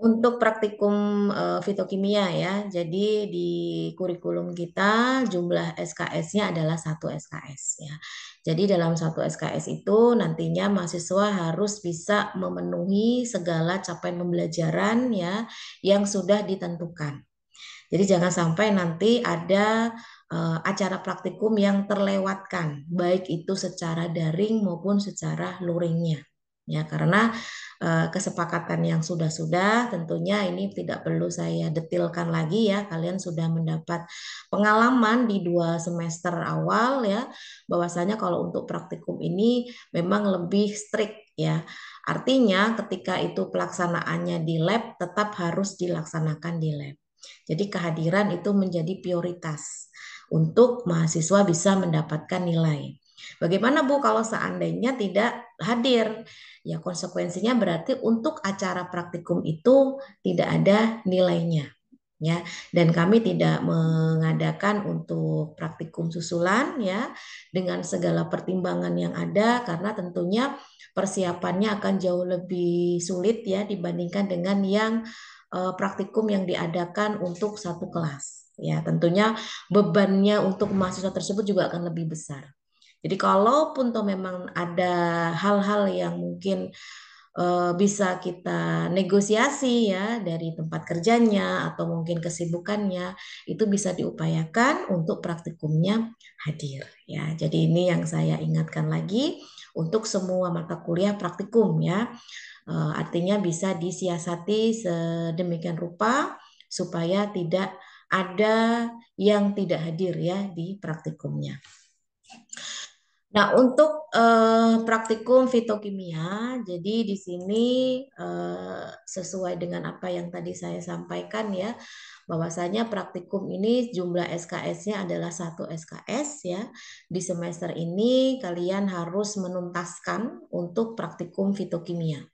Untuk praktikum uh, fitokimia ya, jadi di kurikulum kita jumlah SKS-nya adalah satu SKS ya. Jadi dalam satu SKS itu nantinya mahasiswa harus bisa memenuhi segala capaian pembelajaran ya yang sudah ditentukan. Jadi jangan sampai nanti ada uh, acara praktikum yang terlewatkan, baik itu secara daring maupun secara luringnya ya karena eh, kesepakatan yang sudah-sudah tentunya ini tidak perlu saya detilkan lagi ya kalian sudah mendapat pengalaman di dua semester awal ya bahwasanya kalau untuk praktikum ini memang lebih strict ya artinya ketika itu pelaksanaannya di lab tetap harus dilaksanakan di lab jadi kehadiran itu menjadi prioritas untuk mahasiswa bisa mendapatkan nilai. Bagaimana Bu kalau seandainya tidak hadir? Ya konsekuensinya berarti untuk acara praktikum itu tidak ada nilainya. Ya, dan kami tidak mengadakan untuk praktikum susulan ya dengan segala pertimbangan yang ada karena tentunya persiapannya akan jauh lebih sulit ya dibandingkan dengan yang eh, praktikum yang diadakan untuk satu kelas ya tentunya bebannya untuk mahasiswa tersebut juga akan lebih besar jadi kalaupun toh memang ada hal-hal yang mungkin uh, bisa kita negosiasi ya dari tempat kerjanya atau mungkin kesibukannya itu bisa diupayakan untuk praktikumnya hadir ya. Jadi ini yang saya ingatkan lagi untuk semua mata kuliah praktikum ya. Uh, artinya bisa disiasati sedemikian rupa supaya tidak ada yang tidak hadir ya di praktikumnya. Nah, untuk uh, praktikum fitokimia, jadi di sini uh, sesuai dengan apa yang tadi saya sampaikan ya, bahwasanya praktikum ini jumlah SKS-nya adalah satu SKS ya. Di semester ini kalian harus menuntaskan untuk praktikum fitokimia.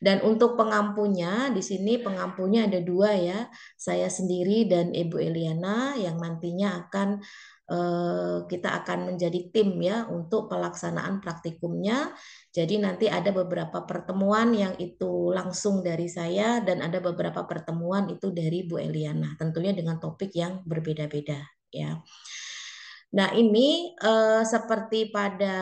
Dan untuk pengampunya, di sini pengampunya ada dua ya, saya sendiri dan Ibu Eliana yang nantinya akan Eh, kita akan menjadi tim ya untuk pelaksanaan praktikumnya. Jadi nanti ada beberapa pertemuan yang itu langsung dari saya dan ada beberapa pertemuan itu dari Bu Eliana, tentunya dengan topik yang berbeda-beda ya. Nah, ini eh, seperti pada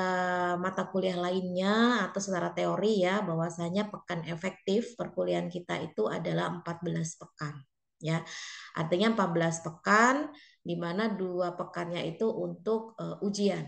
mata kuliah lainnya atau secara teori ya, bahwasanya pekan efektif perkuliahan kita itu adalah 14 pekan ya. Artinya 14 pekan di mana dua pekannya itu untuk uh, ujian.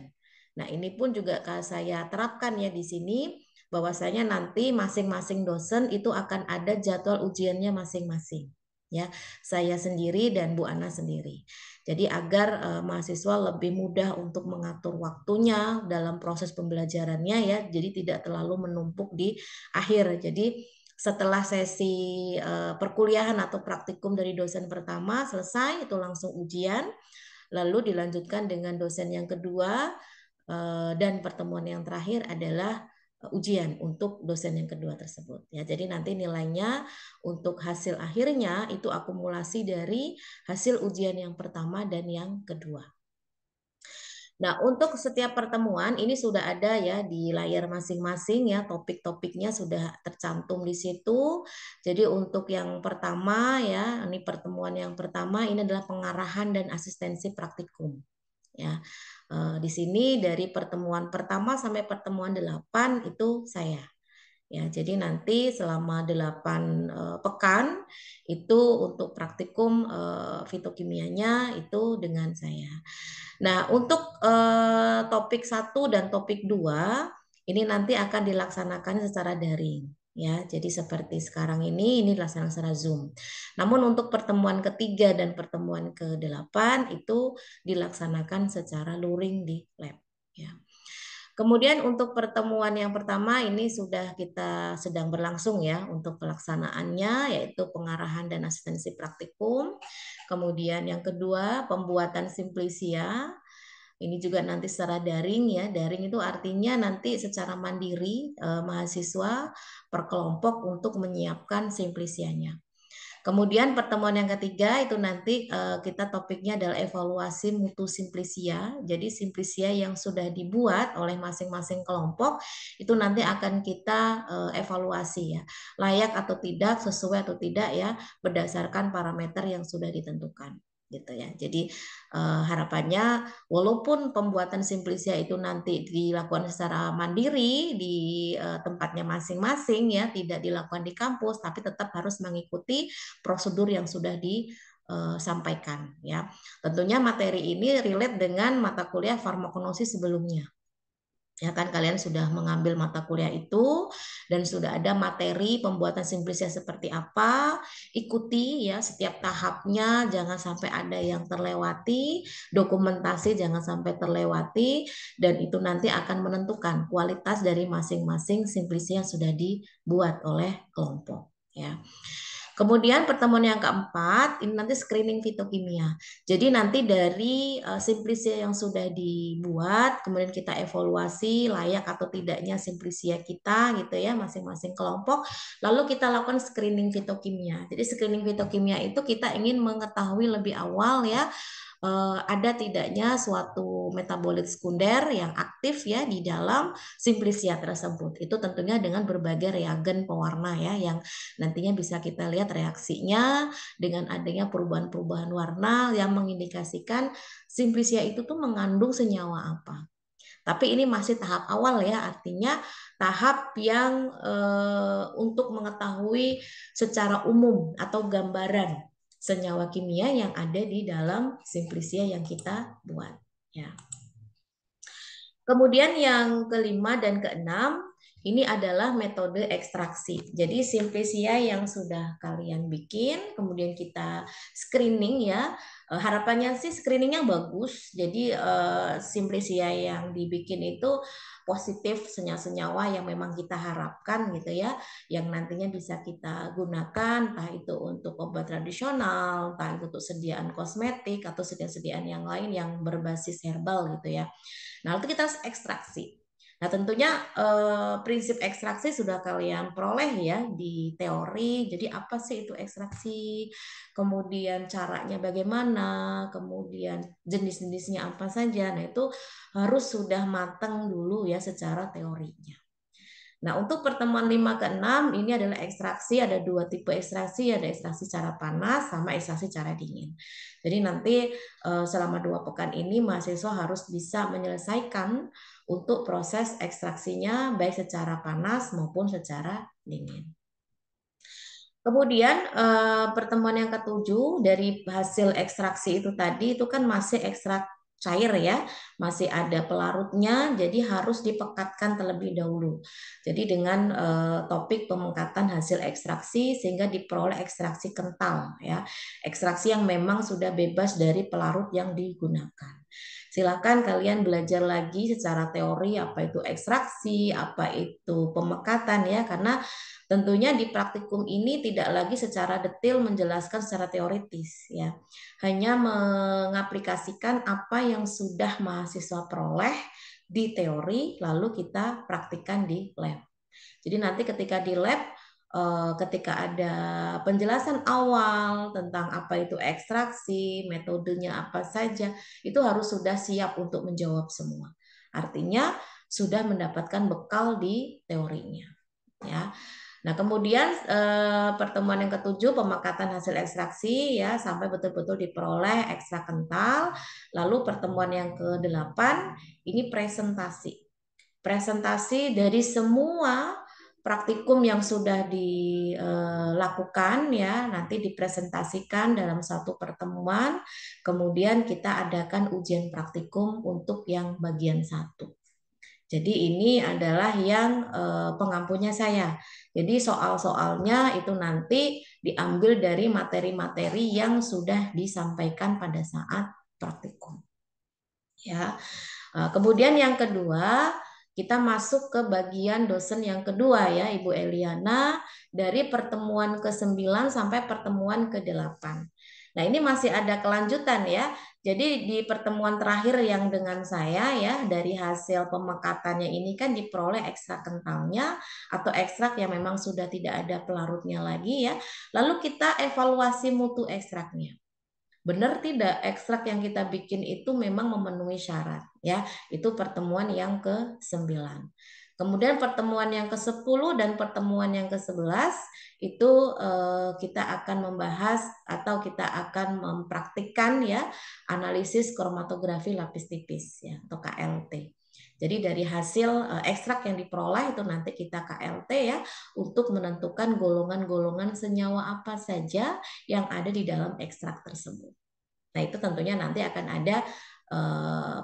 Nah, ini pun juga saya terapkan ya di sini bahwasanya nanti masing-masing dosen itu akan ada jadwal ujiannya masing-masing ya saya sendiri dan Bu Ana sendiri. Jadi agar uh, mahasiswa lebih mudah untuk mengatur waktunya dalam proses pembelajarannya ya, jadi tidak terlalu menumpuk di akhir. Jadi setelah sesi eh, perkuliahan atau praktikum dari dosen pertama selesai itu langsung ujian lalu dilanjutkan dengan dosen yang kedua eh, dan pertemuan yang terakhir adalah eh, ujian untuk dosen yang kedua tersebut. Ya, jadi nanti nilainya untuk hasil akhirnya itu akumulasi dari hasil ujian yang pertama dan yang kedua. Nah, untuk setiap pertemuan ini sudah ada ya di layar masing-masing ya, topik-topiknya sudah tercantum di situ. Jadi untuk yang pertama ya, ini pertemuan yang pertama ini adalah pengarahan dan asistensi praktikum. Ya. Eh, di sini dari pertemuan pertama sampai pertemuan delapan itu saya Ya, jadi nanti selama 8 uh, eh, pekan itu untuk praktikum uh, fitokimianya itu dengan saya. Nah, untuk uh, topik 1 dan topik 2 ini nanti akan dilaksanakan secara daring. Ya, jadi seperti sekarang ini ini dilaksanakan secara Zoom. Namun untuk pertemuan ketiga dan pertemuan ke-8 itu dilaksanakan secara luring di lab, ya. Kemudian untuk pertemuan yang pertama ini sudah kita sedang berlangsung ya untuk pelaksanaannya yaitu pengarahan dan asistensi praktikum. Kemudian yang kedua pembuatan simplisia ini juga nanti secara daring ya daring itu artinya nanti secara mandiri eh, mahasiswa perkelompok untuk menyiapkan simplisianya Kemudian pertemuan yang ketiga itu nanti uh, kita topiknya adalah evaluasi mutu simplisia. Jadi simplisia yang sudah dibuat oleh masing-masing kelompok itu nanti akan kita uh, evaluasi ya, layak atau tidak, sesuai atau tidak ya berdasarkan parameter yang sudah ditentukan gitu ya. Jadi uh, harapannya walaupun pembuatan simplisia itu nanti dilakukan secara mandiri di uh, tempatnya masing-masing ya, tidak dilakukan di kampus tapi tetap harus mengikuti prosedur yang sudah di eh, sampaikan ya. Tentunya materi ini relate dengan mata kuliah farmakonosi sebelumnya ya kan kalian sudah mengambil mata kuliah itu dan sudah ada materi pembuatan simplisnya seperti apa ikuti ya setiap tahapnya jangan sampai ada yang terlewati dokumentasi jangan sampai terlewati dan itu nanti akan menentukan kualitas dari masing-masing simplisnya yang sudah dibuat oleh kelompok ya Kemudian pertemuan yang keempat ini nanti screening fitokimia. Jadi nanti dari uh, eh, simplisia yang sudah dibuat, kemudian kita evaluasi layak atau tidaknya simplisia kita gitu ya masing-masing kelompok. Lalu kita lakukan screening fitokimia. Jadi screening fitokimia itu kita ingin mengetahui lebih awal ya Eh, ada tidaknya suatu metabolit sekunder yang aktif ya di dalam simplisia tersebut. Itu tentunya dengan berbagai reagen pewarna ya yang nantinya bisa kita lihat reaksinya dengan adanya perubahan-perubahan warna yang mengindikasikan simplisia itu tuh mengandung senyawa apa. Tapi ini masih tahap awal ya, artinya tahap yang e, untuk mengetahui secara umum atau gambaran senyawa kimia yang ada di dalam simplisia yang kita buat. Ya. Kemudian yang kelima dan keenam ini adalah metode ekstraksi. Jadi simplisia yang sudah kalian bikin, kemudian kita screening ya Eh, harapannya sih screeningnya bagus jadi uh, eh, simplisia yang dibikin itu positif senyawa-senyawa yang memang kita harapkan gitu ya yang nantinya bisa kita gunakan entah itu untuk obat tradisional entah itu untuk sediaan kosmetik atau sediaan-sediaan yang lain yang berbasis herbal gitu ya nah itu kita ekstraksi Nah, tentunya eh, prinsip ekstraksi sudah kalian peroleh ya di teori. Jadi apa sih itu ekstraksi? Kemudian caranya bagaimana? Kemudian jenis-jenisnya apa saja? Nah, itu harus sudah matang dulu ya secara teorinya. Nah, untuk pertemuan 5 ke 6 ini adalah ekstraksi, ada dua tipe ekstraksi, ada ekstraksi cara panas sama ekstraksi cara dingin. Jadi nanti eh, selama dua pekan ini mahasiswa harus bisa menyelesaikan untuk proses ekstraksinya baik secara panas maupun secara dingin. Kemudian eh, pertemuan yang ketujuh dari hasil ekstraksi itu tadi itu kan masih ekstrak cair ya, masih ada pelarutnya, jadi harus dipekatkan terlebih dahulu. Jadi dengan eh, topik pemengkatan hasil ekstraksi sehingga diperoleh ekstraksi kental ya, ekstraksi yang memang sudah bebas dari pelarut yang digunakan. Silakan kalian belajar lagi secara teori apa itu ekstraksi, apa itu pemekatan ya, karena Tentunya di praktikum ini tidak lagi secara detail menjelaskan secara teoritis ya. Hanya mengaplikasikan apa yang sudah mahasiswa peroleh di teori lalu kita praktikkan di lab. Jadi nanti ketika di lab eh, ketika ada penjelasan awal tentang apa itu ekstraksi, metodenya apa saja, itu harus sudah siap untuk menjawab semua. Artinya sudah mendapatkan bekal di teorinya. Ya. Nah, kemudian eh, pertemuan yang ketujuh pemekatan hasil ekstraksi ya sampai betul-betul diperoleh ekstra kental. Lalu pertemuan yang kedelapan ini presentasi. Presentasi dari semua praktikum yang sudah dilakukan eh, ya nanti dipresentasikan dalam satu pertemuan kemudian kita adakan ujian praktikum untuk yang bagian satu jadi ini adalah yang eh, pengampunya saya. Jadi soal-soalnya itu nanti diambil dari materi-materi yang sudah disampaikan pada saat praktikum. Ya. Eh, kemudian yang kedua, kita masuk ke bagian dosen yang kedua ya Ibu Eliana dari pertemuan ke-9 sampai pertemuan ke-8. Nah, ini masih ada kelanjutan ya. Jadi di pertemuan terakhir yang dengan saya ya dari hasil pemekatannya ini kan diperoleh ekstrak kentalnya atau ekstrak yang memang sudah tidak ada pelarutnya lagi ya. Lalu kita evaluasi mutu ekstraknya. Benar tidak ekstrak yang kita bikin itu memang memenuhi syarat ya. Itu pertemuan yang ke-9. Kemudian pertemuan yang ke-10 dan pertemuan yang ke-11 itu eh, kita akan membahas atau kita akan mempraktikkan ya analisis kromatografi lapis tipis ya atau KLT. Jadi dari hasil eh, ekstrak yang diperoleh itu nanti kita KLT ya untuk menentukan golongan-golongan senyawa apa saja yang ada di dalam ekstrak tersebut. Nah itu tentunya nanti akan ada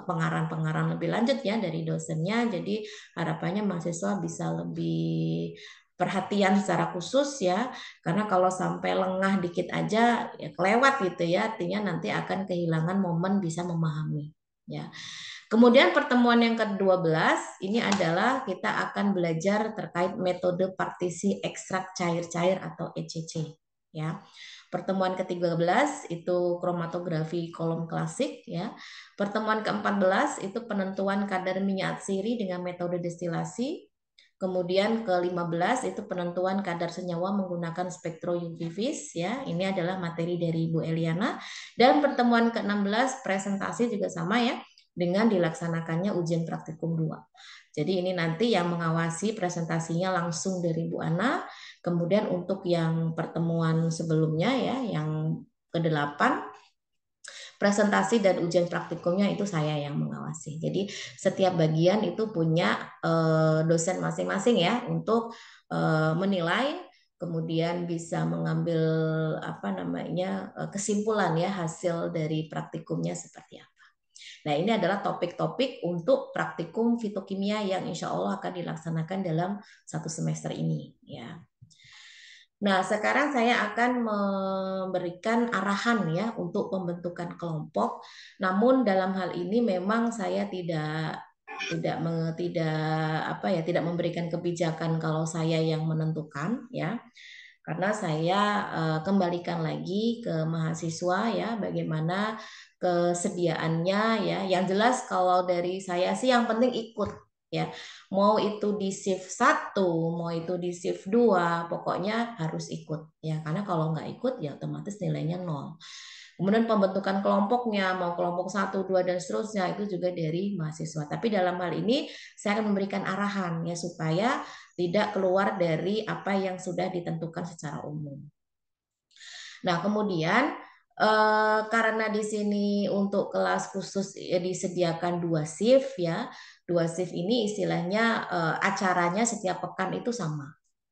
pengarahan pengarang lebih lanjut ya dari dosennya. Jadi harapannya mahasiswa bisa lebih perhatian secara khusus ya karena kalau sampai lengah dikit aja ya kelewat gitu ya artinya nanti akan kehilangan momen bisa memahami ya. Kemudian pertemuan yang ke-12 ini adalah kita akan belajar terkait metode partisi ekstrak cair-cair atau ECC ya. Pertemuan ke-13 itu kromatografi kolom klasik ya. Pertemuan ke-14 itu penentuan kadar minyak siri dengan metode destilasi. Kemudian ke-15 itu penentuan kadar senyawa menggunakan spektro uv ya. Ini adalah materi dari Bu Eliana dan pertemuan ke-16 presentasi juga sama ya dengan dilaksanakannya ujian praktikum 2. Jadi ini nanti yang mengawasi presentasinya langsung dari Bu Ana. Kemudian untuk yang pertemuan sebelumnya ya, yang ke-8 presentasi dan ujian praktikumnya itu saya yang mengawasi. Jadi setiap bagian itu punya eh, dosen masing-masing ya untuk eh, menilai kemudian bisa mengambil apa namanya eh, kesimpulan ya hasil dari praktikumnya seperti apa. Nah ini adalah topik-topik untuk praktikum fitokimia yang insya Allah akan dilaksanakan dalam satu semester ini. Ya. Nah sekarang saya akan memberikan arahan ya untuk pembentukan kelompok. Namun dalam hal ini memang saya tidak tidak tidak apa ya tidak memberikan kebijakan kalau saya yang menentukan ya karena saya eh, kembalikan lagi ke mahasiswa ya bagaimana kesediaannya ya yang jelas kalau dari saya sih yang penting ikut ya mau itu di shift satu mau itu di shift dua pokoknya harus ikut ya karena kalau nggak ikut ya otomatis nilainya nol Kemudian pembentukan kelompoknya, mau kelompok satu dua dan seterusnya, itu juga dari mahasiswa. Tapi dalam hal ini, saya akan memberikan arahan ya supaya tidak keluar dari apa yang sudah ditentukan secara umum. Nah, kemudian eh, karena di sini untuk kelas khusus eh, disediakan dua shift ya. Dua shift ini istilahnya eh, acaranya setiap pekan itu sama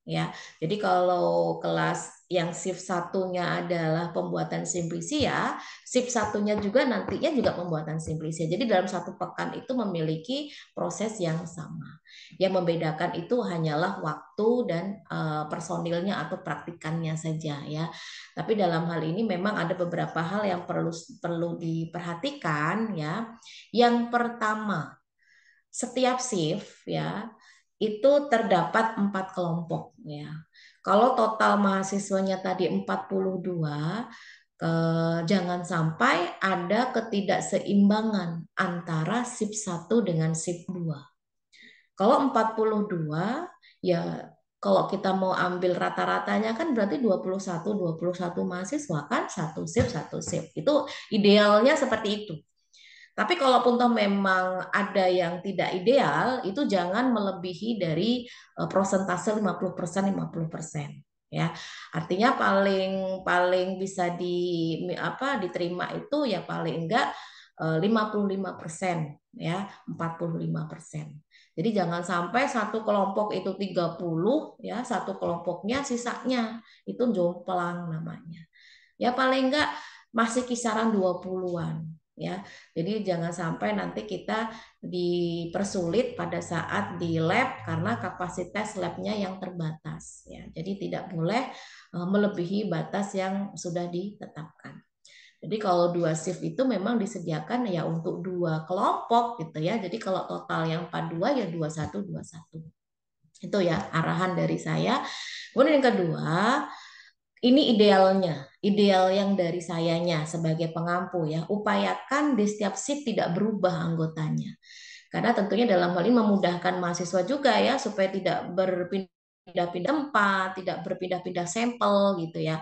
ya. Jadi kalau kelas yang shift satunya adalah pembuatan simplisia, ya, shift satunya juga nantinya juga pembuatan simplisia. Ya. Jadi dalam satu pekan itu memiliki proses yang sama. Yang membedakan itu hanyalah waktu dan uh, personilnya atau praktikannya saja ya. Tapi dalam hal ini memang ada beberapa hal yang perlu perlu diperhatikan ya. Yang pertama, setiap shift ya itu terdapat empat kelompok ya. Kalau total mahasiswanya tadi 42, eh, jangan sampai ada ketidakseimbangan antara SIP 1 dengan SIP 2. Kalau 42 ya kalau kita mau ambil rata-ratanya kan berarti 21 21 mahasiswa kan satu SIP satu SIP. Itu idealnya seperti itu. Tapi kalaupun toh memang ada yang tidak ideal, itu jangan melebihi dari persentase 50%, 50%. Ya, artinya paling paling bisa di apa diterima itu ya paling enggak 55% eh, ya, 45%. Jadi jangan sampai satu kelompok itu 30 ya, satu kelompoknya sisanya itu jomplang namanya. Ya paling enggak masih kisaran 20-an ya. Jadi jangan sampai nanti kita dipersulit pada saat di lab karena kapasitas labnya yang terbatas ya. Jadi tidak boleh e, melebihi batas yang sudah ditetapkan. Jadi kalau dua shift itu memang disediakan ya untuk dua kelompok gitu ya. Jadi kalau total yang 42 ya 21 21. Itu ya arahan dari saya. Kemudian yang kedua, ini idealnya ideal yang dari sayanya sebagai pengampu ya upayakan di setiap sip tidak berubah anggotanya karena tentunya dalam hal ini memudahkan mahasiswa juga ya supaya tidak berpindah-pindah tempat tidak berpindah-pindah sampel gitu ya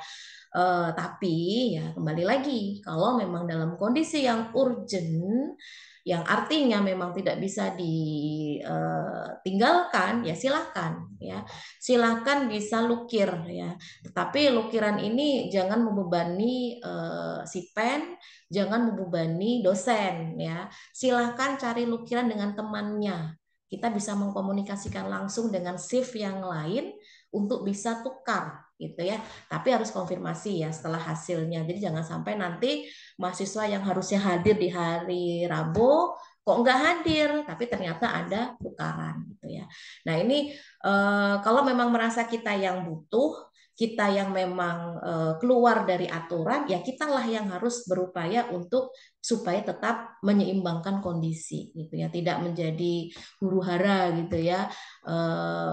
eh, tapi ya kembali lagi kalau memang dalam kondisi yang urgent yang artinya memang tidak bisa ditinggalkan eh, ya silahkan ya silahkan bisa lukir ya tetapi lukiran ini jangan membebani eh, si pen jangan membebani dosen ya silahkan cari lukiran dengan temannya kita bisa mengkomunikasikan langsung dengan shift yang lain untuk bisa tukar gitu ya. Tapi harus konfirmasi ya setelah hasilnya. Jadi jangan sampai nanti mahasiswa yang harusnya hadir di hari Rabu kok nggak hadir, tapi ternyata ada tukaran gitu ya. Nah ini eh, kalau memang merasa kita yang butuh, kita yang memang eh, keluar dari aturan, ya kitalah yang harus berupaya untuk supaya tetap menyeimbangkan kondisi gitu ya tidak menjadi huru hara gitu ya e,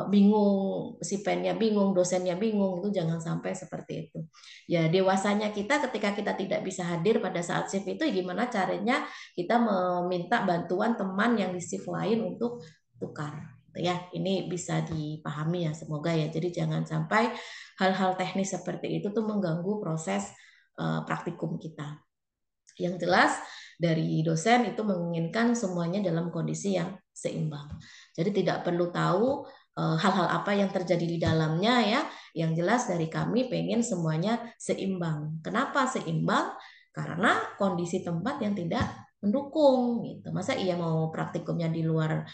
bingung si pennya bingung dosennya bingung itu jangan sampai seperti itu ya dewasanya kita ketika kita tidak bisa hadir pada saat shift itu gimana caranya kita meminta bantuan teman yang di shift lain untuk tukar gitu ya ini bisa dipahami ya semoga ya jadi jangan sampai hal-hal teknis seperti itu tuh mengganggu proses eh, praktikum kita yang jelas dari dosen itu menginginkan semuanya dalam kondisi yang seimbang. Jadi tidak perlu tahu eh, hal-hal apa yang terjadi di dalamnya ya. Yang jelas dari kami pengen semuanya seimbang. Kenapa seimbang? Karena kondisi tempat yang tidak mendukung gitu. Masa ia mau praktikumnya di luar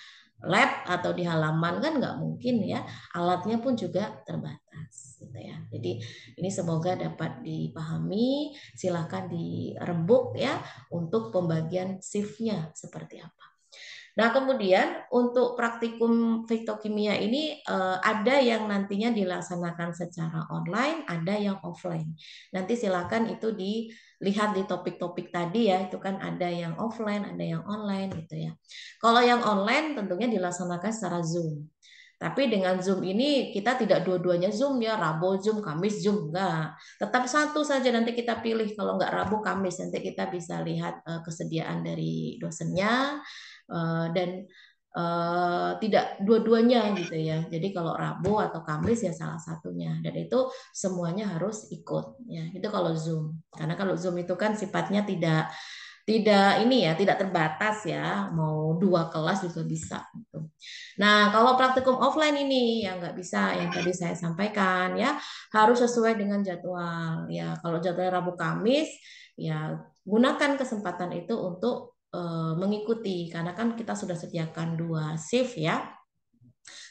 lab atau di halaman kan nggak mungkin ya. Alatnya pun juga terbatas gitu ya. Jadi ini semoga dapat dipahami, silakan dirembuk ya untuk pembagian shiftnya seperti apa. Nah, kemudian untuk praktikum fitokimia ini eh, ada yang nantinya dilaksanakan secara online, ada yang offline. Nanti silakan itu dilihat di topik-topik tadi ya, itu kan ada yang offline, ada yang online gitu ya. Kalau yang online tentunya dilaksanakan secara Zoom. Tapi dengan Zoom ini kita tidak dua-duanya Zoom ya, Rabu Zoom, Kamis Zoom enggak. Tetap satu saja nanti kita pilih kalau enggak Rabu Kamis nanti kita bisa lihat uh, kesediaan dari dosennya uh, dan Uh, tidak dua-duanya gitu ya. Jadi kalau Rabu atau Kamis ya salah satunya dan itu semuanya harus ikut ya. Itu kalau Zoom. Karena kalau Zoom itu kan sifatnya tidak tidak ini ya tidak terbatas ya mau dua kelas juga bisa gitu. Nah kalau praktikum offline ini yang nggak bisa yang tadi saya sampaikan ya harus sesuai dengan jadwal ya kalau jadwal Rabu Kamis ya gunakan kesempatan itu untuk uh, mengikuti karena kan kita sudah sediakan dua shift ya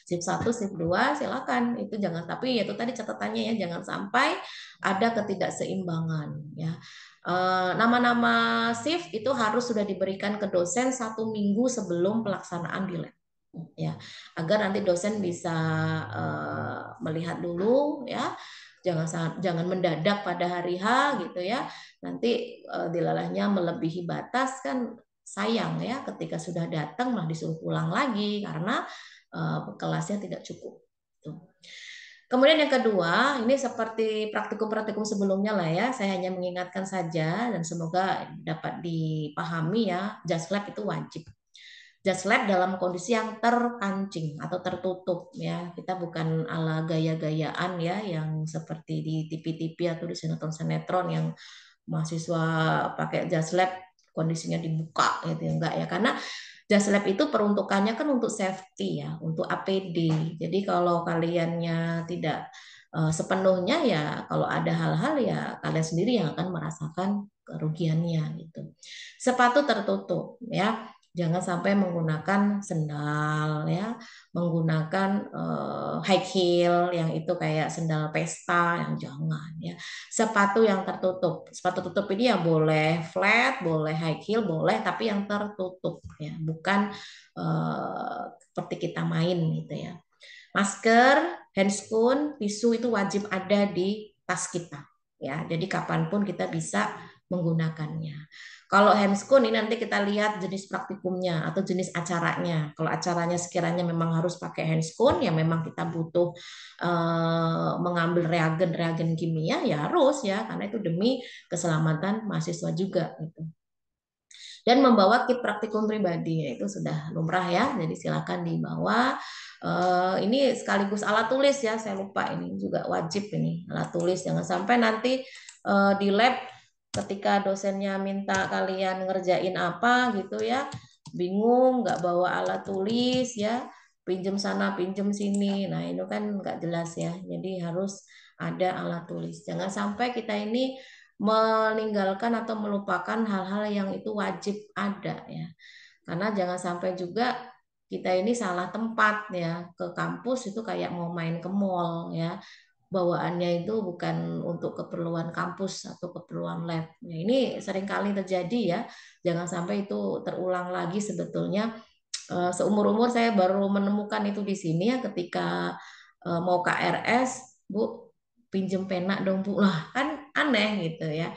sip 1 sip 2 silakan itu jangan tapi itu tadi catatannya ya jangan sampai ada ketidakseimbangan ya eh, nama-nama shift itu harus sudah diberikan ke dosen satu minggu sebelum pelaksanaan di lab ya agar nanti dosen bisa eh, melihat dulu ya jangan jangan mendadak pada hari H gitu ya nanti uh, dilalahnya melebihi batas kan sayang ya ketika sudah datang malah disuruh pulang lagi karena Eh, kelasnya tidak cukup. Gitu. Kemudian yang kedua, ini seperti praktikum-praktikum sebelumnya lah ya, saya hanya mengingatkan saja dan semoga dapat dipahami ya, just lab itu wajib. Just lab dalam kondisi yang terkancing atau tertutup ya, kita bukan ala gaya-gayaan ya, yang seperti di TV-TV atau di sinetron-sinetron yang mahasiswa pakai just lab kondisinya dibuka gitu ya, enggak ya karena Just Lab itu peruntukannya kan untuk safety ya, untuk APD. Jadi kalau kaliannya tidak eh, sepenuhnya ya kalau ada hal-hal ya kalian sendiri yang akan merasakan kerugiannya gitu. Sepatu tertutup ya jangan sampai menggunakan sendal ya menggunakan uh, high heel yang itu kayak sendal pesta yang jangan ya sepatu yang tertutup sepatu tutup ini ya boleh flat boleh high heel boleh tapi yang tertutup ya bukan uh, seperti kita main gitu ya masker handscoon tisu itu wajib ada di tas kita ya jadi kapanpun kita bisa menggunakannya. Kalau handscoon ini nanti kita lihat jenis praktikumnya atau jenis acaranya. Kalau acaranya sekiranya memang harus pakai handscoon, ya memang kita butuh eh, mengambil reagen-reagen kimia, ya harus ya, karena itu demi keselamatan mahasiswa juga. Gitu dan membawa kit praktikum pribadi ya itu sudah lumrah ya jadi silakan dibawa Eh, ini sekaligus alat tulis ya saya lupa ini juga wajib ini alat tulis jangan sampai nanti eh, di lab ketika dosennya minta kalian ngerjain apa gitu ya bingung nggak bawa alat tulis ya pinjem sana pinjem sini nah itu kan nggak jelas ya jadi harus ada alat tulis jangan sampai kita ini meninggalkan atau melupakan hal-hal yang itu wajib ada ya karena jangan sampai juga kita ini salah tempat ya ke kampus itu kayak mau main ke mall ya bawaannya itu bukan untuk keperluan kampus atau keperluan lab. Nah, ini seringkali terjadi ya. Jangan sampai itu terulang lagi sebetulnya eh, seumur-umur saya baru menemukan itu di sini ya ketika eh, mau KRS, Bu, pinjem pena dong Bu. Lah, kan aneh gitu ya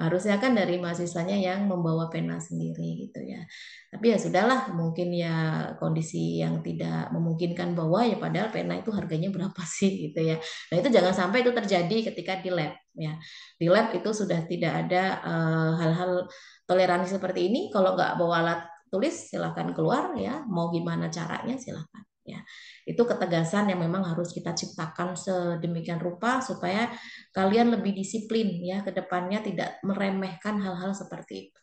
harusnya kan dari mahasiswanya yang membawa pena sendiri gitu ya tapi ya sudahlah mungkin ya kondisi yang tidak memungkinkan bawa ya padahal pena itu harganya berapa sih gitu ya nah itu jangan sampai itu terjadi ketika di lab ya di lab itu sudah tidak ada eh, hal-hal uh, toleransi seperti ini kalau nggak bawa alat tulis silahkan keluar ya mau gimana caranya silahkan ya itu ketegasan yang memang harus kita ciptakan sedemikian rupa supaya kalian lebih disiplin ya ke depannya tidak meremehkan hal-hal seperti itu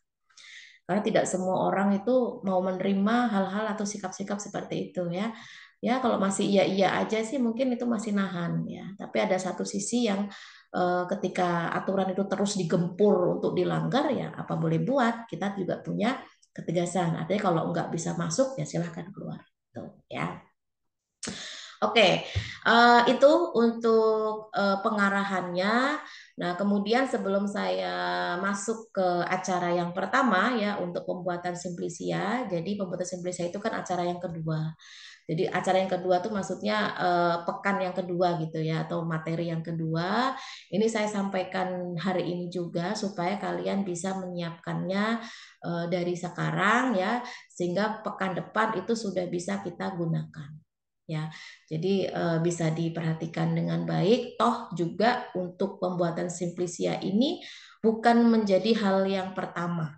karena tidak semua orang itu mau menerima hal-hal atau sikap-sikap seperti itu ya ya kalau masih iya iya aja sih mungkin itu masih nahan ya tapi ada satu sisi yang eh, ketika aturan itu terus digempur untuk dilanggar ya apa boleh buat kita juga punya ketegasan artinya kalau nggak bisa masuk ya silahkan keluar tuh ya Oke, okay. uh, eh, itu untuk uh, pengarahannya. Nah, kemudian sebelum saya masuk ke acara yang pertama ya untuk pembuatan simplisia. Jadi pembuatan simplisia itu kan acara yang kedua. Jadi acara yang kedua tuh maksudnya uh, pekan yang kedua gitu ya atau materi yang kedua. Ini saya sampaikan hari ini juga supaya kalian bisa menyiapkannya uh, dari sekarang ya sehingga pekan depan itu sudah bisa kita gunakan ya. Jadi uh, bisa diperhatikan dengan baik. Toh juga untuk pembuatan simplisia ini bukan menjadi hal yang pertama.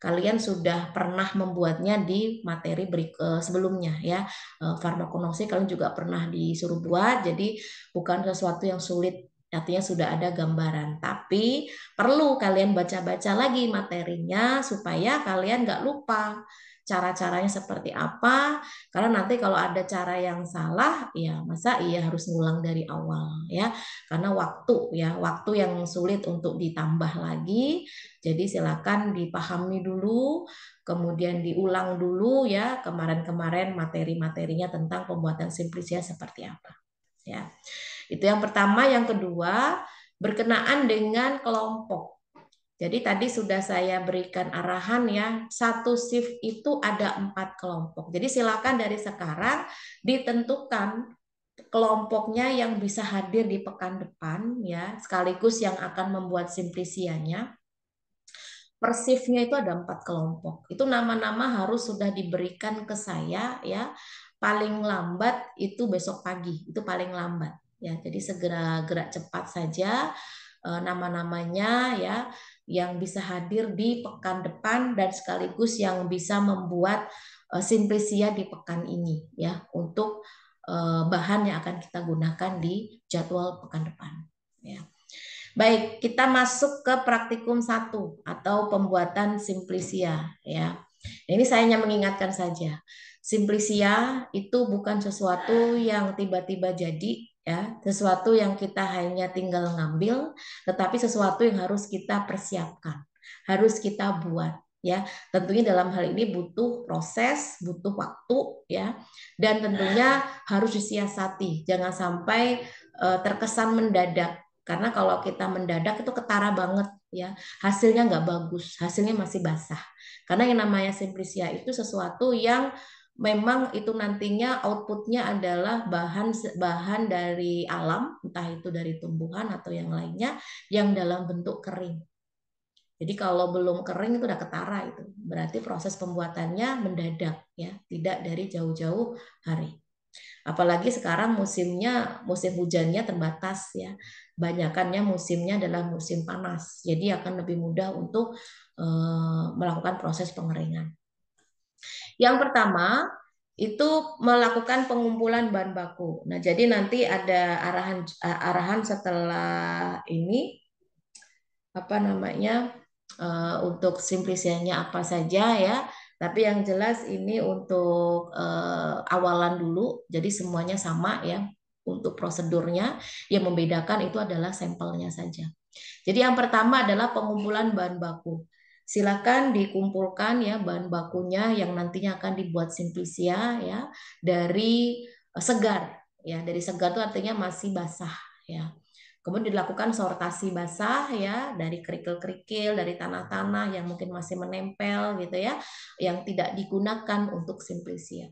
Kalian sudah pernah membuatnya di materi berik eh, sebelumnya ya. Eh, farmakonosi kalian juga pernah disuruh buat. Jadi bukan sesuatu yang sulit artinya sudah ada gambaran. Tapi perlu kalian baca-baca lagi materinya supaya kalian nggak lupa cara-caranya seperti apa karena nanti kalau ada cara yang salah ya masa iya harus ngulang dari awal ya karena waktu ya waktu yang sulit untuk ditambah lagi jadi silakan dipahami dulu kemudian diulang dulu ya kemarin-kemarin materi-materinya tentang pembuatan simplisia seperti apa ya itu yang pertama yang kedua berkenaan dengan kelompok jadi tadi sudah saya berikan arahan ya, satu shift itu ada empat kelompok. Jadi silakan dari sekarang ditentukan kelompoknya yang bisa hadir di pekan depan ya, sekaligus yang akan membuat simplisianya. Persifnya itu ada empat kelompok. Itu nama-nama harus sudah diberikan ke saya ya. Paling lambat itu besok pagi, itu paling lambat ya. Jadi segera gerak cepat saja eh, nama-namanya ya yang bisa hadir di pekan depan dan sekaligus yang bisa membuat uh, eh, simplisia di pekan ini ya untuk uh, bahan yang akan kita gunakan di jadwal pekan depan ya. Baik, kita masuk ke praktikum satu atau pembuatan simplisia ya. Ini saya hanya mengingatkan saja. Simplisia itu bukan sesuatu yang tiba-tiba jadi ya sesuatu yang kita hanya tinggal ngambil tetapi sesuatu yang harus kita persiapkan harus kita buat ya tentunya dalam hal ini butuh proses butuh waktu ya dan tentunya harus disiasati jangan sampai uh, terkesan mendadak karena kalau kita mendadak itu ketara banget ya hasilnya nggak bagus hasilnya masih basah karena yang namanya simplisia itu sesuatu yang memang itu nantinya outputnya adalah bahan bahan dari alam, entah itu dari tumbuhan atau yang lainnya yang dalam bentuk kering. Jadi kalau belum kering itu udah ketara itu. Berarti proses pembuatannya mendadak ya, tidak dari jauh-jauh hari. Apalagi sekarang musimnya musim hujannya terbatas ya. Banyakannya musimnya adalah musim panas. Jadi akan lebih mudah untuk eh, melakukan proses pengeringan. Yang pertama, itu melakukan pengumpulan bahan baku. Nah, jadi nanti ada arahan eh, arahan setelah ini apa namanya uh, untuk simplisiannya apa saja ya. Tapi yang jelas ini untuk uh, awalan dulu. Jadi semuanya sama ya untuk prosedurnya. Yang membedakan itu adalah sampelnya saja. Jadi yang pertama adalah pengumpulan bahan baku silakan dikumpulkan ya bahan bakunya yang nantinya akan dibuat simplisia ya dari eh, segar ya dari segar itu artinya masih basah ya kemudian dilakukan sortasi basah ya dari kerikil-kerikil dari tanah-tanah yang mungkin masih menempel gitu ya yang tidak digunakan untuk simplisia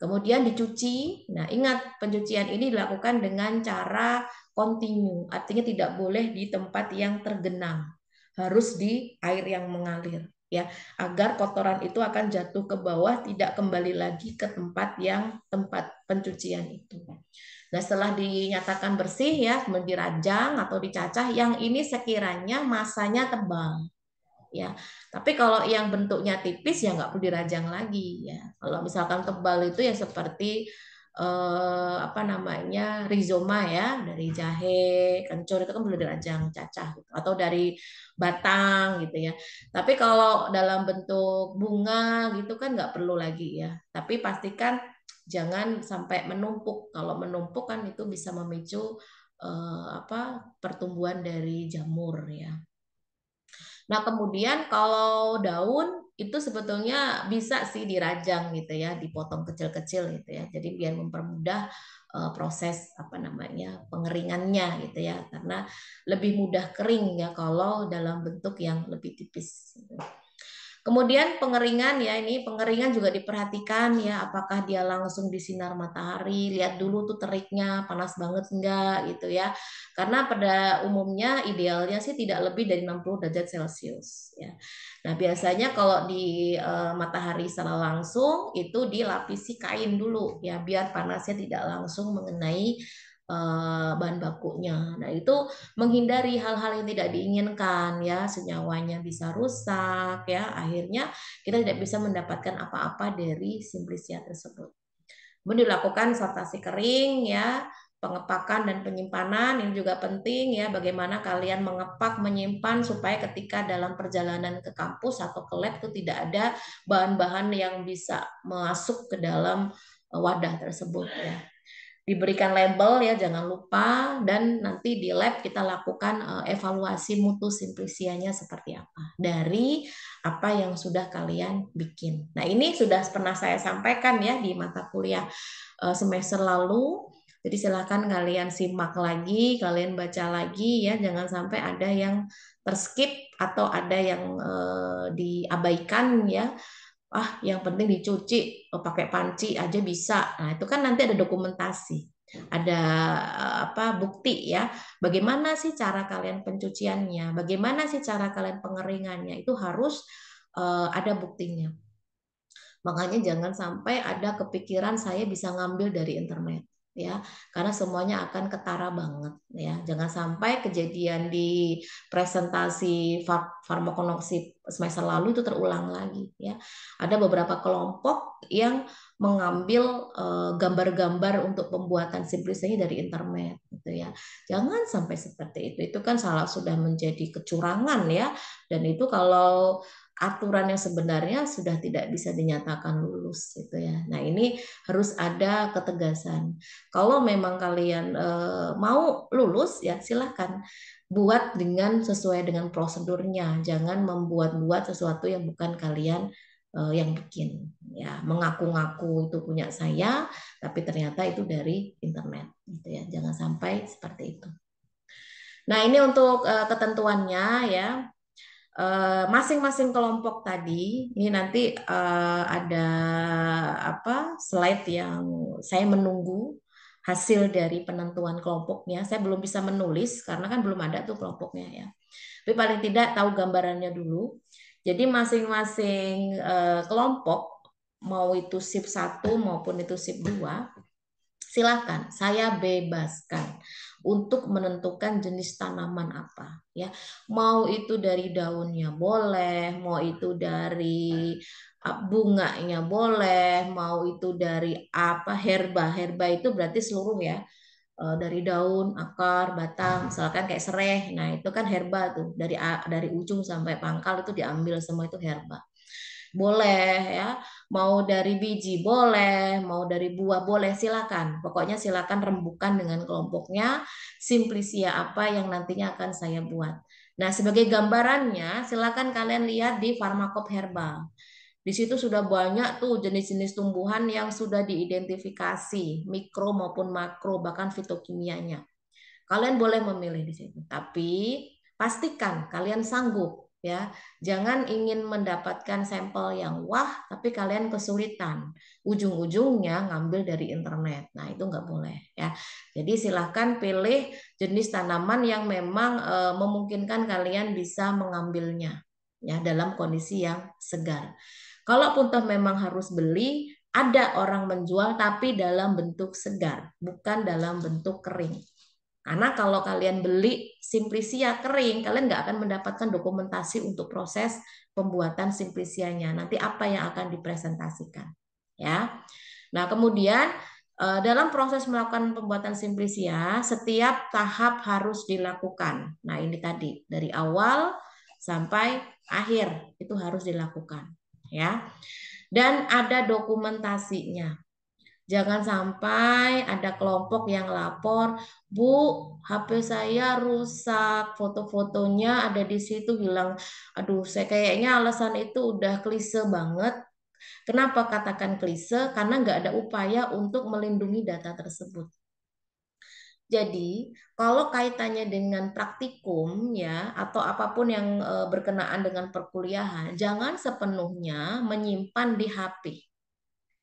kemudian dicuci nah ingat pencucian ini dilakukan dengan cara kontinu artinya tidak boleh di tempat yang tergenang harus di air yang mengalir ya agar kotoran itu akan jatuh ke bawah tidak kembali lagi ke tempat yang tempat pencucian itu. Nah, setelah dinyatakan bersih ya, kemudian dirajang atau dicacah, yang ini sekiranya masanya tebal. Ya, tapi kalau yang bentuknya tipis ya nggak perlu dirajang lagi ya. Kalau misalkan tebal itu ya seperti Eh, apa namanya rizoma ya dari jahe kencur itu kan benar dirajang cacah gitu. atau dari batang gitu ya tapi kalau dalam bentuk bunga gitu kan nggak perlu lagi ya tapi pastikan jangan sampai menumpuk kalau menumpuk kan itu bisa memicu eh, apa pertumbuhan dari jamur ya Nah, kemudian kalau daun itu sebetulnya bisa sih dirajang gitu ya, dipotong kecil-kecil gitu ya. Jadi biar mempermudah uh, proses apa namanya pengeringannya gitu ya, karena lebih mudah kering ya kalau dalam bentuk yang lebih tipis. Gitu. Kemudian pengeringan ya ini pengeringan juga diperhatikan ya apakah dia langsung di sinar matahari, lihat dulu tuh teriknya panas banget enggak gitu ya. Karena pada umumnya idealnya sih tidak lebih dari 60 derajat Celcius ya. Nah, biasanya kalau di e, matahari secara langsung itu dilapisi kain dulu ya biar panasnya tidak langsung mengenai Eh, bahan bakunya. Nah, itu menghindari hal-hal yang tidak diinginkan ya, senyawanya bisa rusak ya. Akhirnya kita tidak bisa mendapatkan apa-apa dari simplisia tersebut. Kemudian dilakukan sortasi kering ya, pengepakan dan penyimpanan ini juga penting ya bagaimana kalian mengepak menyimpan supaya ketika dalam perjalanan ke kampus atau ke lab itu tidak ada bahan-bahan yang bisa masuk ke dalam eh, wadah tersebut ya diberikan label ya jangan lupa dan nanti di lab kita lakukan eh, evaluasi mutu simplisianya seperti apa dari apa yang sudah kalian bikin. Nah, ini sudah pernah saya sampaikan ya di mata kuliah eh, semester lalu. Jadi silakan kalian simak lagi, kalian baca lagi ya, jangan sampai ada yang terskip atau ada yang eh, diabaikan ya ah yang penting dicuci oh, pakai panci aja bisa. Nah, itu kan nanti ada dokumentasi, ada eh, apa bukti ya. Bagaimana sih cara kalian pencuciannya? Bagaimana sih cara kalian pengeringannya? Itu harus uh, ada buktinya. Makanya jangan sampai ada kepikiran saya bisa ngambil dari internet ya karena semuanya akan ketara banget ya jangan sampai kejadian di presentasi farmakonoksi semester lalu itu terulang lagi ya ada beberapa kelompok yang mengambil eh, gambar-gambar uh, untuk pembuatan simplisasi dari internet gitu ya jangan sampai seperti itu itu kan salah sudah menjadi kecurangan ya dan itu kalau aturan yang sebenarnya sudah tidak bisa dinyatakan lulus gitu ya. Nah, ini harus ada ketegasan. Kalau memang kalian e, mau lulus ya silahkan buat dengan sesuai dengan prosedurnya. Jangan membuat-buat sesuatu yang bukan kalian e, yang bikin ya. Mengaku-ngaku itu punya saya tapi ternyata itu dari internet gitu ya. Jangan sampai seperti itu. Nah, ini untuk e, ketentuannya ya Eh, masing-masing uh, kelompok tadi ini nanti uh, ada apa slide yang saya menunggu hasil dari penentuan kelompoknya. Saya belum bisa menulis karena kan belum ada tuh kelompoknya ya. Tapi paling tidak tahu gambarannya dulu. Jadi masing-masing uh, kelompok mau itu sip satu maupun itu sip dua silahkan saya bebaskan untuk menentukan jenis tanaman apa ya mau itu dari daunnya boleh mau itu dari bunganya boleh mau itu dari apa herba herba itu berarti seluruh ya e, dari daun, akar, batang, misalkan kayak sereh Nah, itu kan herba tuh. Dari dari ujung sampai pangkal itu diambil semua itu herba boleh ya mau dari biji boleh mau dari buah boleh silakan pokoknya silakan rembukan dengan kelompoknya simplisia apa yang nantinya akan saya buat nah sebagai gambarannya silakan kalian lihat di farmakop herbal di situ sudah banyak tuh jenis-jenis tumbuhan yang sudah diidentifikasi mikro maupun makro bahkan fitokimianya kalian boleh memilih di situ tapi pastikan kalian sanggup ya. Jangan ingin mendapatkan sampel yang wah tapi kalian kesulitan. Ujung-ujungnya ngambil dari internet. Nah, itu nggak boleh ya. Jadi silahkan pilih jenis tanaman yang memang e, memungkinkan kalian bisa mengambilnya ya dalam kondisi yang segar. Kalaupun toh memang harus beli, ada orang menjual tapi dalam bentuk segar, bukan dalam bentuk kering. Karena kalau kalian beli simplisia kering, kalian nggak akan mendapatkan dokumentasi untuk proses pembuatan simplisianya. Nanti apa yang akan dipresentasikan, ya. Nah, kemudian eh, dalam proses melakukan pembuatan simplisia, setiap tahap harus dilakukan. Nah, ini tadi dari awal sampai akhir itu harus dilakukan, ya. Dan ada dokumentasinya. Jangan sampai ada kelompok yang lapor, Bu, HP saya rusak, foto-fotonya ada di situ hilang. Aduh, saya kayaknya alasan itu udah klise banget. Kenapa katakan klise? Karena nggak ada upaya untuk melindungi data tersebut. Jadi, kalau kaitannya dengan praktikum ya atau apapun yang eh, berkenaan dengan perkuliahan, jangan sepenuhnya menyimpan di HP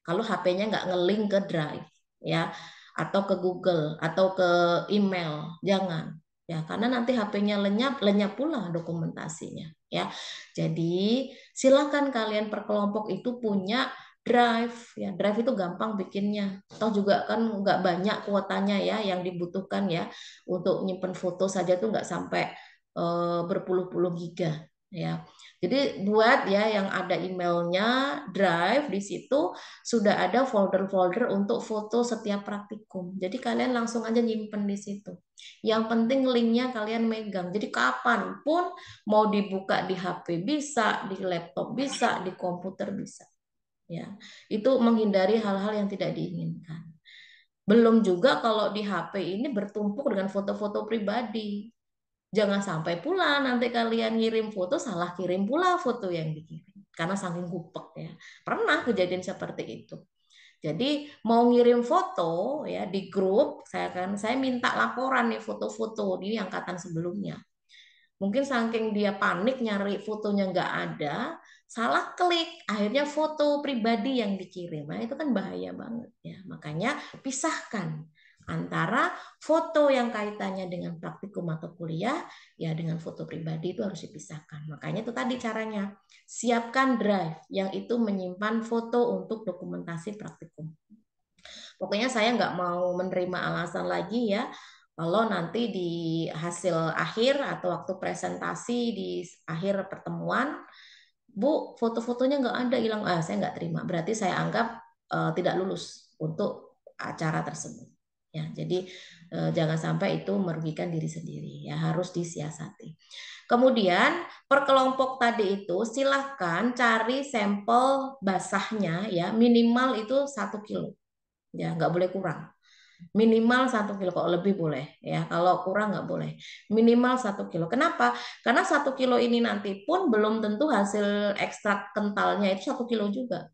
kalau HP-nya nggak ngelink ke Drive ya atau ke Google atau ke email jangan ya karena nanti HP-nya lenyap lenyap pula dokumentasinya ya jadi silakan kalian per kelompok itu punya drive ya drive itu gampang bikinnya toh juga kan nggak banyak kuotanya ya yang dibutuhkan ya untuk nyimpen foto saja tuh nggak sampai e, berpuluh-puluh giga ya. Jadi buat ya yang ada emailnya, drive di situ sudah ada folder-folder untuk foto setiap praktikum. Jadi kalian langsung aja nyimpen di situ. Yang penting linknya kalian megang. Jadi kapan pun mau dibuka di HP bisa, di laptop bisa, di komputer bisa. Ya, itu menghindari hal-hal yang tidak diinginkan. Belum juga kalau di HP ini bertumpuk dengan foto-foto pribadi. Jangan sampai pula nanti kalian ngirim foto salah kirim pula foto yang dikirim karena saking ya Pernah kejadian seperti itu. Jadi mau ngirim foto ya di grup, saya kan saya minta laporan nih foto-foto di angkatan sebelumnya. Mungkin saking dia panik nyari fotonya nggak ada, salah klik, akhirnya foto pribadi yang dikirim. Nah, itu kan bahaya banget ya. Makanya pisahkan antara foto yang kaitannya dengan praktikum atau kuliah ya dengan foto pribadi itu harus dipisahkan. Makanya itu tadi caranya. Siapkan drive yang itu menyimpan foto untuk dokumentasi praktikum. Pokoknya saya nggak mau menerima alasan lagi ya kalau nanti di hasil akhir atau waktu presentasi di akhir pertemuan, Bu, foto-fotonya nggak ada hilang, ah saya nggak terima. Berarti saya anggap uh, tidak lulus untuk acara tersebut ya jadi eh, jangan sampai itu merugikan diri sendiri ya harus disiasati kemudian per kelompok tadi itu silahkan cari sampel basahnya ya minimal itu satu kilo ya nggak boleh kurang minimal satu kilo kok lebih boleh ya kalau kurang nggak boleh minimal satu kilo kenapa karena satu kilo ini nanti pun belum tentu hasil ekstrak kentalnya itu satu kilo juga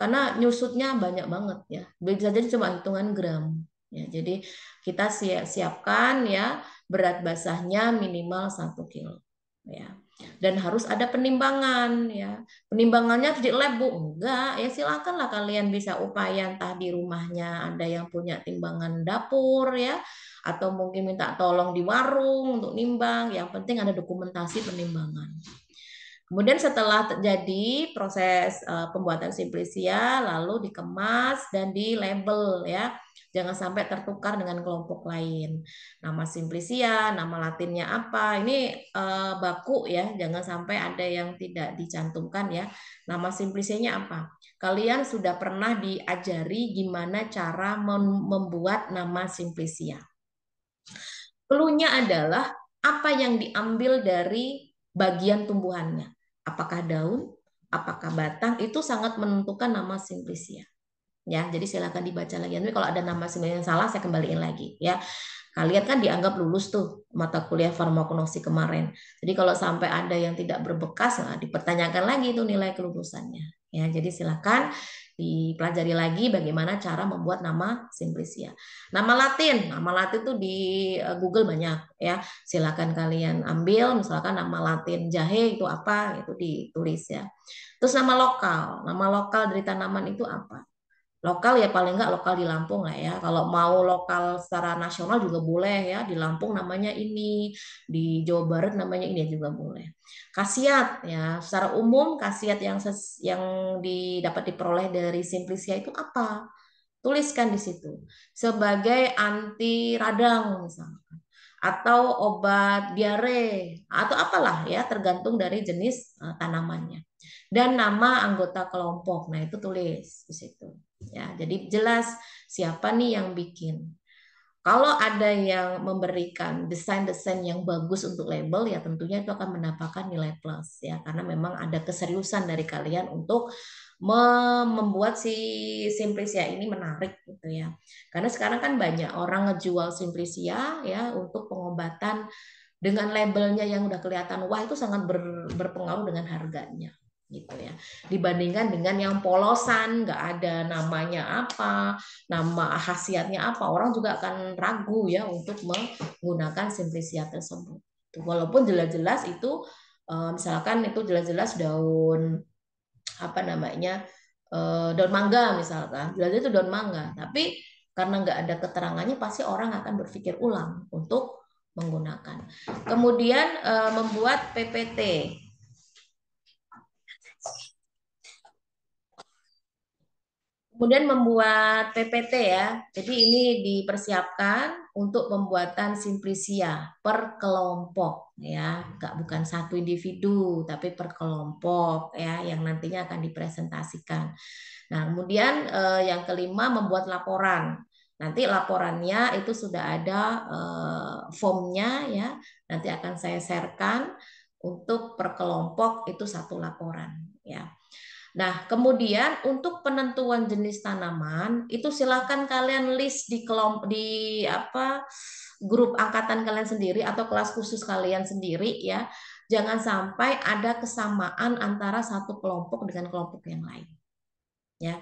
karena nyusutnya banyak banget ya bisa jadi cuma hitungan gram Ya, jadi kita siapkan ya berat basahnya minimal 1 kilo ya. Dan harus ada penimbangan ya. Penimbangannya tidak di lab Bu. Enggak, ya silakanlah kalian bisa upaya entah di rumahnya ada yang punya timbangan dapur ya atau mungkin minta tolong di warung untuk nimbang. Yang penting ada dokumentasi penimbangan. Kemudian setelah terjadi proses uh, pembuatan simplisia, lalu dikemas dan di label ya. Jangan sampai tertukar dengan kelompok lain. Nama simplisia, nama latinnya apa, ini uh, baku ya. Jangan sampai ada yang tidak dicantumkan ya. Nama simplisianya apa? Kalian sudah pernah diajari gimana cara membuat nama simplisia. Keluhnya adalah apa yang diambil dari bagian tumbuhannya apakah daun, apakah batang itu sangat menentukan nama simplicia. Ya. ya, jadi silakan dibaca lagi. Nanti kalau ada nama simplicia yang salah saya kembaliin lagi ya. Kalian kan dianggap lulus tuh mata kuliah farmakognosi kemarin. Jadi kalau sampai ada yang tidak berbekas, nah, dipertanyakan lagi itu nilai kelulusannya. Ya, jadi silakan dipelajari lagi bagaimana cara membuat nama simplicia. Nama Latin, nama Latin tuh di eh, Google banyak ya. Silakan kalian ambil misalkan nama Latin jahe itu apa itu ditulis ya. Terus nama lokal, nama lokal dari tanaman itu apa? lokal ya paling nggak lokal di Lampung lah ya. Kalau mau lokal secara nasional juga boleh ya. Di Lampung namanya ini, di Jawa Barat namanya ini juga boleh. Kasiat ya, secara umum kasiat yang ses, yang didapat diperoleh dari simplisia itu apa? Tuliskan di situ. Sebagai anti radang misalkan atau obat diare atau apalah ya tergantung dari jenis eh, tanamannya dan nama anggota kelompok nah itu tulis di situ Ya, jadi jelas siapa nih yang bikin. Kalau ada yang memberikan desain-desain yang bagus untuk label, ya tentunya itu akan mendapatkan nilai plus ya, karena memang ada keseriusan dari kalian untuk membuat si simplisia ini menarik gitu ya. Karena sekarang kan banyak orang ngejual simplisia ya untuk pengobatan dengan labelnya yang udah kelihatan wah itu sangat berpengaruh dengan harganya gitu ya dibandingkan dengan yang polosan nggak ada namanya apa nama khasiatnya apa orang juga akan ragu ya untuk menggunakan simplicia tersebut walaupun jelas-jelas itu eh, misalkan itu jelas-jelas daun apa namanya eh, daun mangga misalkan jelas itu daun mangga tapi karena nggak ada keterangannya pasti orang akan berpikir ulang untuk menggunakan kemudian eh, membuat PPT Kemudian membuat PPT ya. Jadi ini dipersiapkan untuk pembuatan simplisia per kelompok ya, enggak bukan satu individu tapi per kelompok ya yang nantinya akan dipresentasikan. Nah, kemudian eh, yang kelima membuat laporan. Nanti laporannya itu sudah ada eh, formnya ya. Nanti akan saya sharekan untuk per kelompok itu satu laporan ya. Nah, kemudian untuk penentuan jenis tanaman itu silakan kalian list di kelomp di apa grup angkatan kalian sendiri atau kelas khusus kalian sendiri ya. Jangan sampai ada kesamaan antara satu kelompok dengan kelompok yang lain. Ya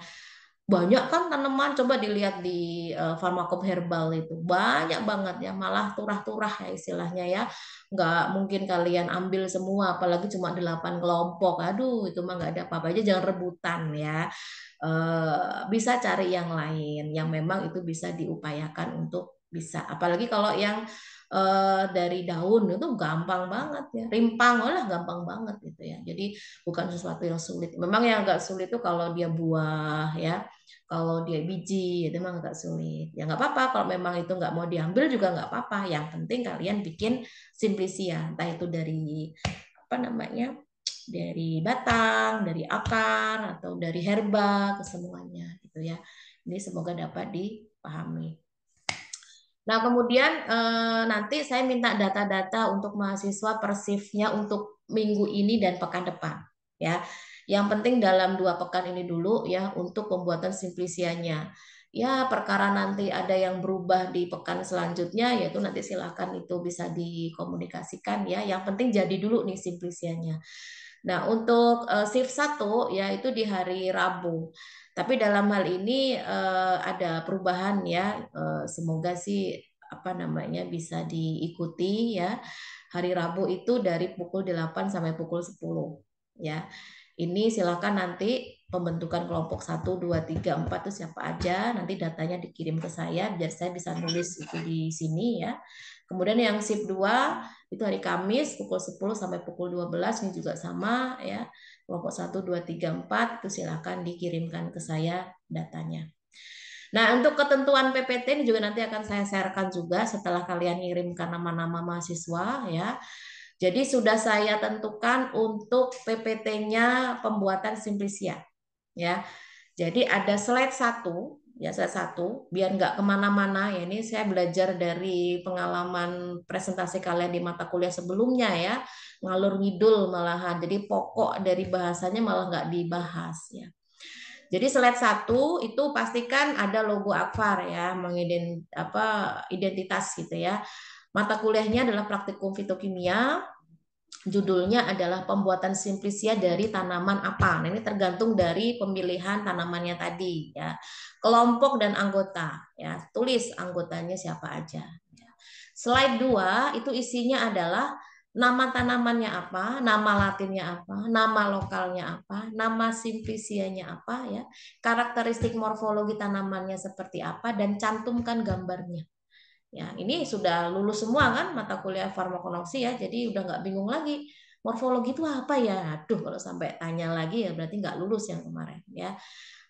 banyak kan tanaman coba dilihat di uh, eh, farmakom herbal itu banyak banget ya malah turah-turah ya istilahnya ya nggak mungkin kalian ambil semua apalagi cuma delapan kelompok aduh itu mah nggak ada apa-apa aja jangan rebutan ya uh, bisa cari yang lain yang memang itu bisa diupayakan untuk bisa apalagi kalau yang uh, dari daun itu gampang banget ya rimpang lah gampang banget gitu ya jadi bukan sesuatu yang sulit memang yang agak sulit itu kalau dia buah ya kalau dia biji itu memang agak sulit ya nggak apa-apa kalau memang itu nggak mau diambil juga nggak apa-apa yang penting kalian bikin simplisia entah itu dari apa namanya dari batang dari akar atau dari herba kesemuanya gitu ya ini semoga dapat dipahami Nah, kemudian eh, nanti saya minta data-data untuk mahasiswa persifnya untuk minggu ini dan pekan depan, ya. Yang penting dalam dua pekan ini dulu ya untuk pembuatan simplisianya. Ya, perkara nanti ada yang berubah di pekan selanjutnya, yaitu nanti silakan itu bisa dikomunikasikan ya. Yang penting jadi dulu nih simplisianya. Nah, untuk eh, shift 1 yaitu di hari Rabu. Tapi dalam hal ini uh, ada perubahan ya. Uh, semoga sih apa namanya bisa diikuti ya. Hari Rabu itu dari pukul 8 sampai pukul 10 ya. Ini silakan nanti pembentukan kelompok 1, 2, 3, 4 itu siapa aja, nanti datanya dikirim ke saya biar saya bisa nulis itu di sini ya. Kemudian yang sip 2 itu hari Kamis pukul 10 sampai pukul 12 ini juga sama ya kelompok 1, 2, 3, 4, itu silakan dikirimkan ke saya datanya. Nah, untuk ketentuan PPT ini juga nanti akan saya sharekan juga setelah kalian ngirimkan nama-nama mahasiswa ya. Jadi sudah saya tentukan untuk PPT-nya pembuatan simplisia ya. Jadi ada slide satu ya slide satu biar nggak kemana-mana ya ini saya belajar dari pengalaman presentasi kalian di mata kuliah sebelumnya ya ngalur ngidul malahan. Jadi pokok dari bahasanya malah nggak dibahas ya. Jadi slide satu itu pastikan ada logo Akfar ya, mengident apa identitas gitu ya. Mata kuliahnya adalah praktikum fitokimia. Judulnya adalah pembuatan simplisia dari tanaman apa. Nah, ini tergantung dari pemilihan tanamannya tadi ya. Kelompok dan anggota ya. Tulis anggotanya siapa aja. Ya. Slide 2 itu isinya adalah nama tanamannya apa, nama latinnya apa, nama lokalnya apa, nama simplisianya apa ya, karakteristik morfologi tanamannya seperti apa dan cantumkan gambarnya. Ya, ini sudah lulus semua kan mata kuliah farmakonoksi ya, jadi udah nggak bingung lagi. Morfologi itu apa ya? Aduh, kalau sampai tanya lagi ya berarti nggak lulus yang kemarin ya.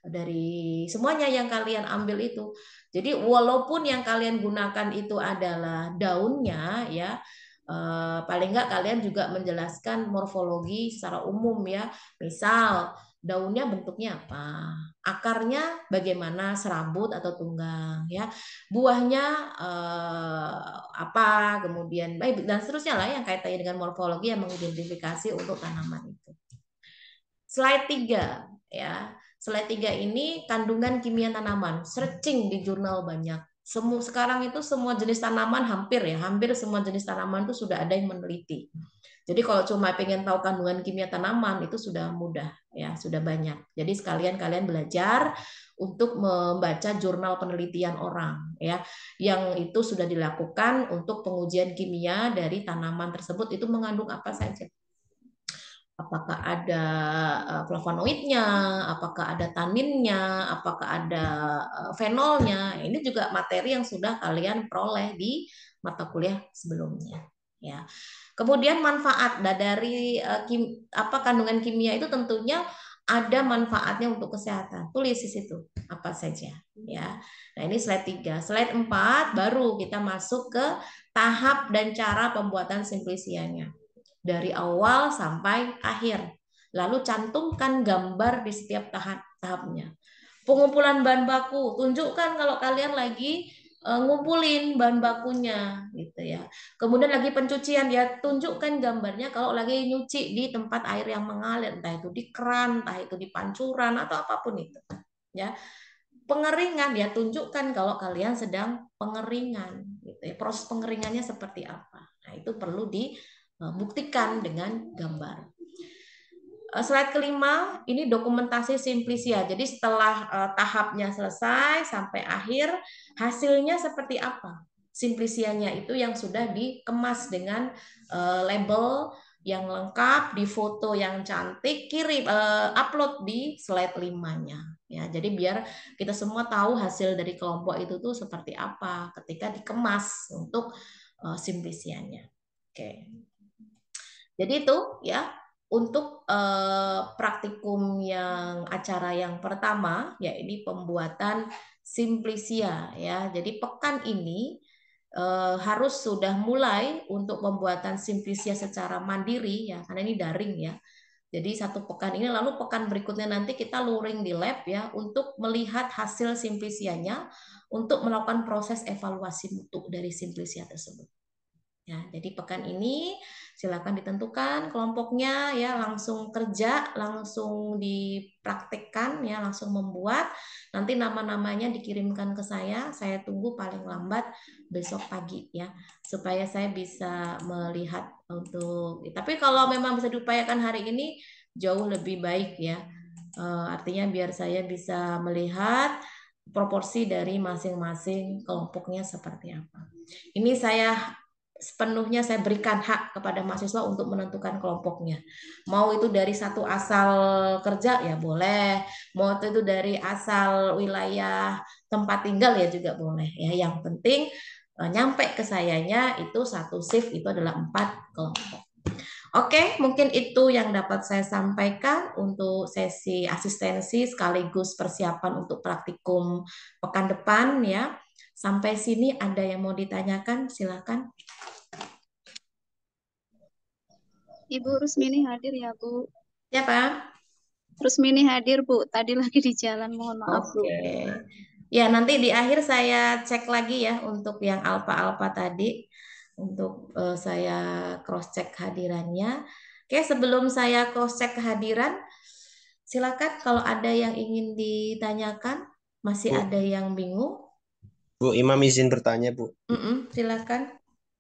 Dari semuanya yang kalian ambil itu. Jadi walaupun yang kalian gunakan itu adalah daunnya ya, Eh, paling nggak kalian juga menjelaskan morfologi secara umum ya. Misal daunnya bentuknya apa, akarnya bagaimana, serabut atau tunggang ya, buahnya eh, apa, kemudian baik dan seterusnya lah yang kaitannya dengan morfologi yang mengidentifikasi untuk tanaman itu. Slide 3 ya. Slide 3 ini kandungan kimia tanaman, searching di jurnal banyak semua sekarang itu semua jenis tanaman hampir ya, hampir semua jenis tanaman itu sudah ada yang meneliti. Jadi kalau cuma pengen tahu kandungan kimia tanaman itu sudah mudah ya, sudah banyak. Jadi sekalian kalian belajar untuk membaca jurnal penelitian orang ya, yang itu sudah dilakukan untuk pengujian kimia dari tanaman tersebut itu mengandung apa saja apakah ada eh, flavonoidnya, apakah ada taninnya, apakah ada eh, fenolnya. Ini juga materi yang sudah kalian peroleh di mata kuliah sebelumnya. Ya. Kemudian manfaat nah, dari eh, kim, apa kandungan kimia itu tentunya ada manfaatnya untuk kesehatan. Tulis di situ apa saja ya. Nah, ini slide tiga, Slide empat baru kita masuk ke tahap dan cara pembuatan simplisiannya dari awal sampai akhir. Lalu cantumkan gambar di setiap tahap tahapnya. Pengumpulan bahan baku, tunjukkan kalau kalian lagi eh, ngumpulin bahan bakunya gitu ya. Kemudian lagi pencucian ya tunjukkan gambarnya kalau lagi nyuci di tempat air yang mengalir entah itu di keran, entah itu di pancuran atau apapun itu. Ya. Pengeringan ya tunjukkan kalau kalian sedang pengeringan gitu ya. Proses pengeringannya seperti apa. Nah, itu perlu di Eh, buktikan dengan gambar. Eh, slide kelima, ini dokumentasi simplisia. Jadi setelah eh, tahapnya selesai sampai akhir, hasilnya seperti apa? Simplisianya itu yang sudah dikemas dengan label yang lengkap, di foto yang cantik, kirim upload di slide limanya. Ya, jadi biar kita semua tahu hasil dari kelompok itu tuh seperti apa ketika dikemas untuk simplisianya. Oke. Okay. Jadi itu ya untuk eh, praktikum yang acara yang pertama ya ini pembuatan simplisia ya. Jadi pekan ini eh, harus sudah mulai untuk pembuatan simplisia secara mandiri ya karena ini daring ya. Jadi satu pekan ini lalu pekan berikutnya nanti kita luring di lab ya untuk melihat hasil simplisianya untuk melakukan proses evaluasi mutu dari simplisia tersebut. Ya, jadi pekan ini Silakan ditentukan kelompoknya ya langsung kerja, langsung dipraktekkan ya, langsung membuat. Nanti nama-namanya dikirimkan ke saya, saya tunggu paling lambat besok pagi ya supaya saya bisa melihat untuk tapi kalau memang bisa diupayakan hari ini jauh lebih baik ya. Eh, artinya biar saya bisa melihat proporsi dari masing-masing kelompoknya seperti apa. Ini saya sepenuhnya saya berikan hak kepada mahasiswa untuk menentukan kelompoknya. Mau itu dari satu asal kerja ya boleh, mau itu dari asal wilayah tempat tinggal ya juga boleh. Ya yang penting eh, nyampe ke sayanya itu satu shift itu adalah empat kelompok. Oke, mungkin itu yang dapat saya sampaikan untuk sesi asistensi sekaligus persiapan untuk praktikum pekan depan ya. Sampai sini ada yang mau ditanyakan? Silakan. Ibu Rusmini hadir ya, Bu. Ya, Pak. Rusmini hadir, Bu. Tadi lagi di jalan, mohon maaf, okay. Bu. Ya, nanti di akhir saya cek lagi ya untuk yang alfa-alfa tadi untuk uh, saya cross check kehadirannya. Oke, sebelum saya cross check kehadiran, silakan kalau ada yang ingin ditanyakan, masih Bu. ada yang bingung. Bu Imam izin bertanya Bu. Mm -mm, silakan.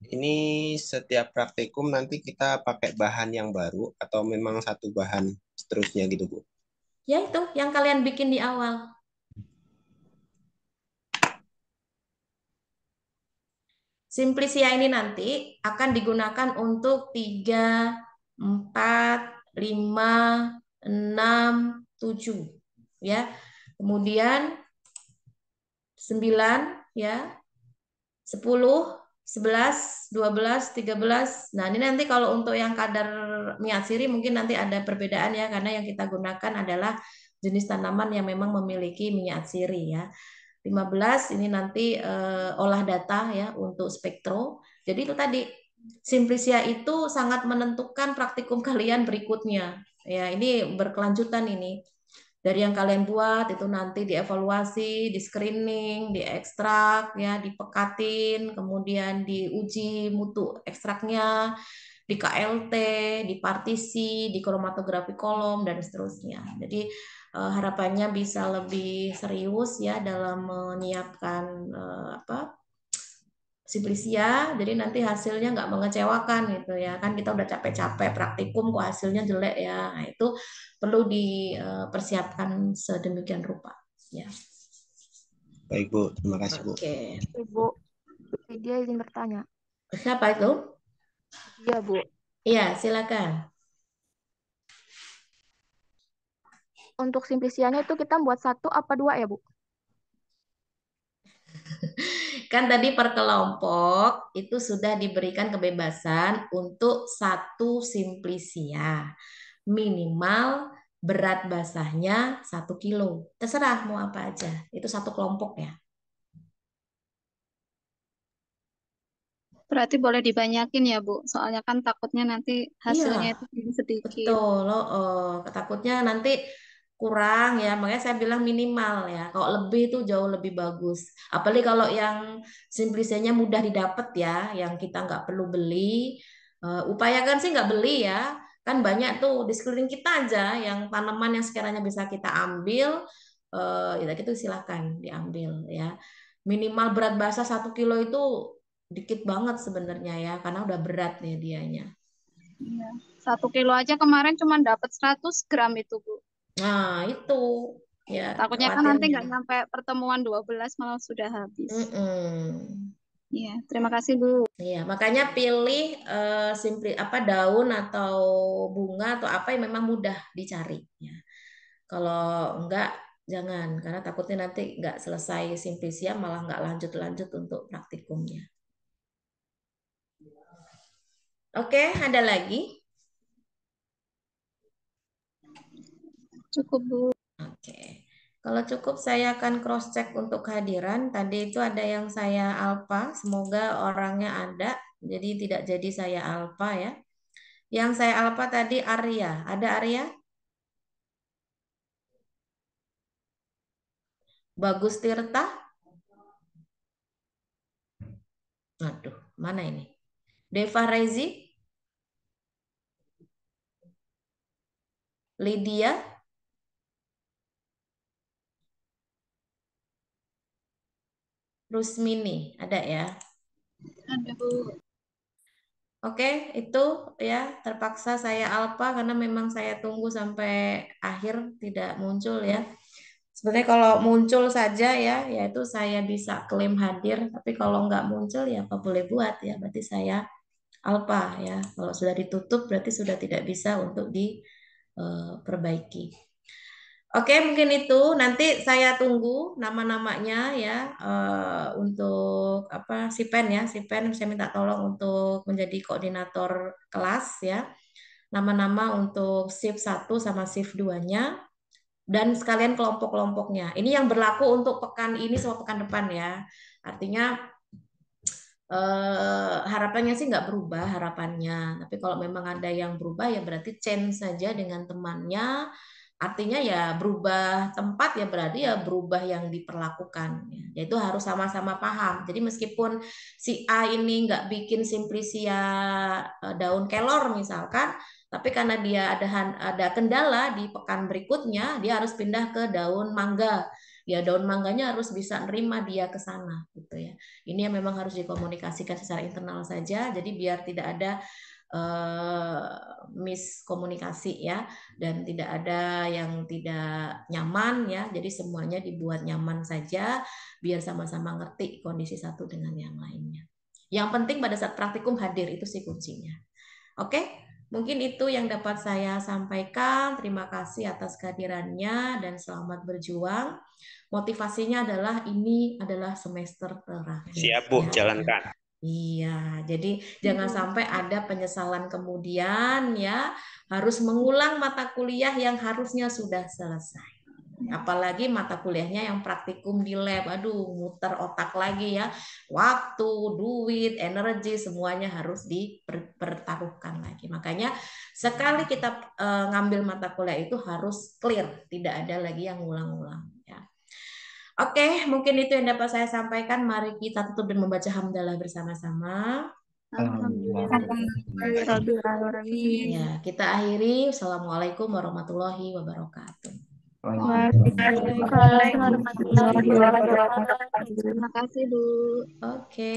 Ini setiap praktikum nanti kita pakai bahan yang baru atau memang satu bahan seterusnya gitu Bu? Ya itu yang kalian bikin di awal. Simplisia ini nanti akan digunakan untuk 3, 4, 5, 6, 7. Ya. Kemudian 9, ya. 10, 11, 12, 13. Nah, ini nanti kalau untuk yang kadar minyak siri mungkin nanti ada perbedaan ya karena yang kita gunakan adalah jenis tanaman yang memang memiliki minyak siri ya. 15 ini nanti eh, olah data ya untuk spektro. Jadi itu tadi simplisia itu sangat menentukan praktikum kalian berikutnya. Ya, ini berkelanjutan ini dari yang kalian buat itu nanti dievaluasi, di screening, di ekstrak, ya, dipekatin, kemudian diuji mutu ekstraknya, di KLT, di partisi, di kromatografi kolom dan seterusnya. Jadi eh, harapannya bisa lebih serius ya dalam menyiapkan eh, apa Simplicia, jadi nanti hasilnya nggak mengecewakan gitu ya. Kan kita udah capek-capek praktikum kok hasilnya jelek ya. Nah, itu perlu dipersiapkan eh, sedemikian rupa. Ya. Baik Bu, terima kasih Bu. Oke. Okay. Bu, dia ingin bertanya. Siapa itu? Iya Bu. Iya, silakan. Untuk simplisianya itu kita buat satu apa dua ya Bu? Kan tadi per kelompok itu sudah diberikan kebebasan untuk satu simplisia. Minimal berat basahnya satu kilo. Terserah mau apa aja. Itu satu kelompok ya. Berarti boleh dibanyakin ya Bu, soalnya kan takutnya nanti hasilnya iya, itu sedikit. Betul, loh, oh, takutnya nanti kurang ya makanya saya bilang minimal ya kalau lebih itu jauh lebih bagus apalagi kalau yang simplisnya mudah didapat ya yang kita nggak perlu beli uh, upayakan sih nggak beli ya kan banyak tuh di sekeliling kita aja yang tanaman yang sekiranya bisa kita ambil uh, ya itu silahkan diambil ya minimal berat basah satu kilo itu dikit banget sebenarnya ya karena udah berat nih dianya. Iya. Satu kilo aja kemarin cuma dapat 100 gram itu Bu. Nah, itu ya takutnya kan nanti nggak sampai pertemuan 12 malah sudah habis. Mm -mm. Iya, terima kasih Bu. Iya, makanya pilih uh, eh, simple apa daun atau bunga atau apa yang memang mudah dicari. Ya. Kalau enggak jangan karena takutnya nanti nggak selesai simplisia malah nggak lanjut-lanjut untuk praktikumnya. Oke, ada lagi? Cukup, Bu. Oke. Kalau cukup saya akan cross check untuk kehadiran. Tadi itu ada yang saya alpa, semoga orangnya ada. Jadi tidak jadi saya alpa ya. Yang saya alpa tadi Arya. Ada Arya? Bagus Tirta? Aduh, mana ini? Deva Rezi? Lydia? Rusmini, ada ya? Ada Bu. Oke, itu ya terpaksa saya alpa karena memang saya tunggu sampai akhir tidak muncul ya. Sebenarnya kalau muncul saja ya, yaitu saya bisa klaim hadir, tapi kalau nggak muncul ya apa boleh buat ya, berarti saya alpa ya. Kalau sudah ditutup berarti sudah tidak bisa untuk diperbaiki. Eh, Oke, mungkin itu nanti saya tunggu nama-namanya ya uh, untuk apa si Pen ya, si Pen saya minta tolong untuk menjadi koordinator kelas ya. Nama-nama untuk shift satu sama shift 2-nya dan sekalian kelompok-kelompoknya. Ini yang berlaku untuk pekan ini sama pekan depan ya. Artinya uh, harapannya sih nggak berubah harapannya. Tapi kalau memang ada yang berubah ya berarti change saja dengan temannya artinya ya berubah tempat ya berarti ya berubah yang diperlakukan ya itu harus sama-sama paham jadi meskipun si A ini nggak bikin simplicia e, daun kelor misalkan tapi karena dia ada ada kendala di pekan berikutnya dia harus pindah ke daun mangga ya daun mangganya harus bisa nerima dia ke sana gitu ya ini yang memang harus dikomunikasikan secara internal saja jadi biar tidak ada Eh, miskomunikasi ya dan tidak ada yang tidak nyaman ya jadi semuanya dibuat nyaman saja biar sama-sama ngerti kondisi satu dengan yang lainnya yang penting pada saat praktikum hadir itu sih kuncinya oke mungkin itu yang dapat saya sampaikan terima kasih atas kehadirannya dan selamat berjuang motivasinya adalah ini adalah semester terakhir siap bu ya. jalankan Iya, jadi jangan iya. sampai ada penyesalan kemudian ya harus mengulang mata kuliah yang harusnya sudah selesai. Iya. Apalagi mata kuliahnya yang praktikum di lab, aduh muter otak lagi ya. Waktu, duit, energi semuanya harus dipertaruhkan lagi. Makanya sekali kita eh, ngambil mata kuliah itu harus clear, tidak ada lagi yang ulang-ulang. Oke, mungkin itu yang dapat saya sampaikan. Mari kita tutup dan membaca hamdalah bersama-sama. Alhamdulillah. Ya, kita akhiri. Assalamualaikum warahmatullahi wabarakatuh. warahmatullahi Terima kasih, Bu. Oke.